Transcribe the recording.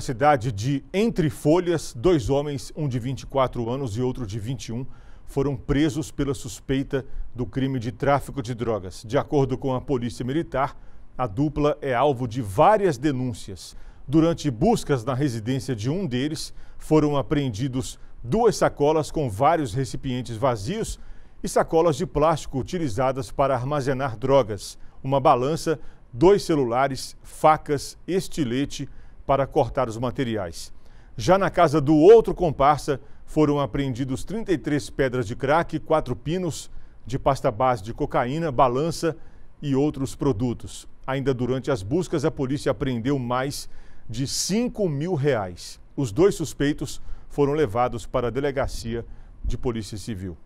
Na cidade de Entre Folhas, dois homens, um de 24 anos e outro de 21, foram presos pela suspeita do crime de tráfico de drogas. De acordo com a Polícia Militar, a dupla é alvo de várias denúncias. Durante buscas na residência de um deles, foram apreendidos duas sacolas com vários recipientes vazios e sacolas de plástico utilizadas para armazenar drogas, uma balança, dois celulares, facas, estilete para cortar os materiais. Já na casa do outro comparsa, foram apreendidos 33 pedras de crack, quatro pinos de pasta base de cocaína, balança e outros produtos. Ainda durante as buscas, a polícia apreendeu mais de 5 mil reais. Os dois suspeitos foram levados para a delegacia de polícia civil.